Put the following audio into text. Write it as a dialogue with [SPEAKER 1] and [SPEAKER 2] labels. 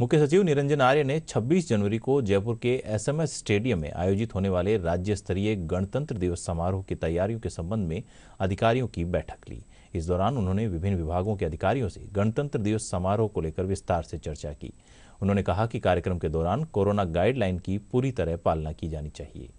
[SPEAKER 1] मुख्य सचिव निरंजन आर्य ने 26 जनवरी को जयपुर के एसएमएस स्टेडियम में आयोजित होने वाले राज्य स्तरीय गणतंत्र दिवस समारोह की तैयारियों के संबंध में अधिकारियों की बैठक ली इस दौरान उन्होंने विभिन्न विभागों के अधिकारियों से गणतंत्र दिवस समारोह को लेकर विस्तार से चर्चा की उन्होंने कहा कि कार्यक्रम के दौरान कोरोना गाइडलाइन की पूरी तरह पालना की जानी चाहिए